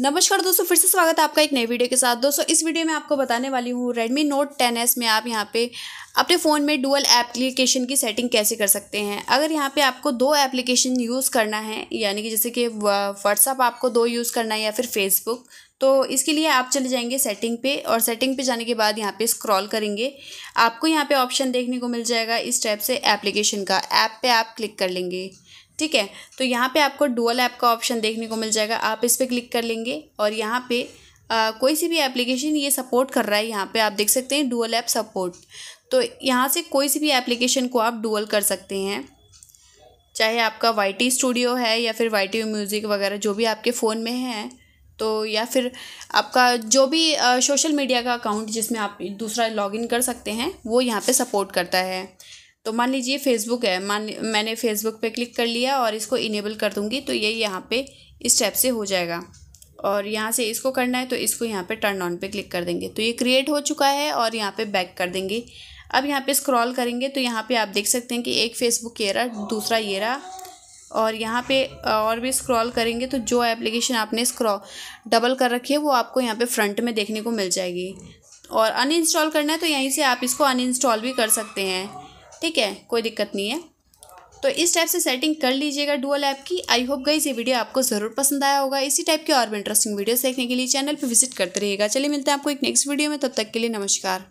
नमस्कार दोस्तों फिर से स्वागत है आपका एक नए वीडियो के साथ दोस्तों इस वीडियो में आपको बताने वाली हूँ Redmi Note 10s में आप यहाँ पे अपने फ़ोन में डुअल एप्लीकेशन की सेटिंग कैसे कर सकते हैं अगर यहाँ पे आपको दो एप्लीकेशन यूज़ करना है यानी कि जैसे कि व्हाट्सअप आपको दो यूज़ करना है या फिर फेसबुक तो इसके लिए आप चले जाएंगे सेटिंग पे और सेटिंग पे जाने के बाद यहाँ पे स्क्रॉल करेंगे आपको यहाँ पे ऑप्शन देखने को मिल जाएगा इस टाइप से एप्लीकेशन का ऐप पे आप क्लिक कर लेंगे ठीक है तो यहाँ पे आपको डुअल ऐप का ऑप्शन देखने को मिल जाएगा आप इस पर क्लिक कर लेंगे और यहाँ पे आ, कोई सी भी एप्लीकेशन ये सपोर्ट कर रहा है यहाँ पे आप देख सकते हैं डुअल ऐप सपोर्ट तो यहाँ से कोई सी भी एप्लीकेशन को आप डुअल कर सकते हैं चाहे आपका वाई टी स्टूडियो है या फिर वाई टी म्यूज़िक वगैरह जो भी आपके फ़ोन में है तो या फिर आपका जो भी सोशल मीडिया का अकाउंट जिसमें आप दूसरा लॉगिन कर सकते हैं वो यहाँ पे सपोर्ट करता है तो मान लीजिए फेसबुक है मान मैंने फेसबुक पे क्लिक कर लिया और इसको इनेबल कर दूँगी तो ये यहाँ पे इस टैप से हो जाएगा और यहाँ से इसको करना है तो इसको यहाँ पे टर्न ऑन पे क्लिक कर देंगे तो ये क्रिएट हो चुका है और यहाँ पे बैक कर देंगे अब यहाँ पे स्क्रॉल करेंगे तो यहाँ पे आप देख सकते हैं कि एक फेसबुक ये रहा दूसरा ये रहा और यहाँ पे और भी स्क्रॉल करेंगे तो जो एप्लीकेशन आपने स्क्रॉ डबल कर रखी है वो आपको यहाँ पे फ्रंट में देखने को मिल जाएगी और अनइंस्टॉल करना है तो यहीं से आप इसको अनइंस्टॉल भी कर सकते हैं ठीक है कोई दिक्कत नहीं है तो इस टाइप से सेटिंग कर लीजिएगा डुअल ऐप की आई होप गई ये वीडियो आपको ज़रूर पसंद आया होगा इसी टाइप के और भी इंटरेस्टिंग वीडियोस देखने के लिए चैनल पर विजिट करते रहिएगा चलिए मिलते हैं आपको एक नेक्स्ट वीडियो में तब तक के लिए नमस्कार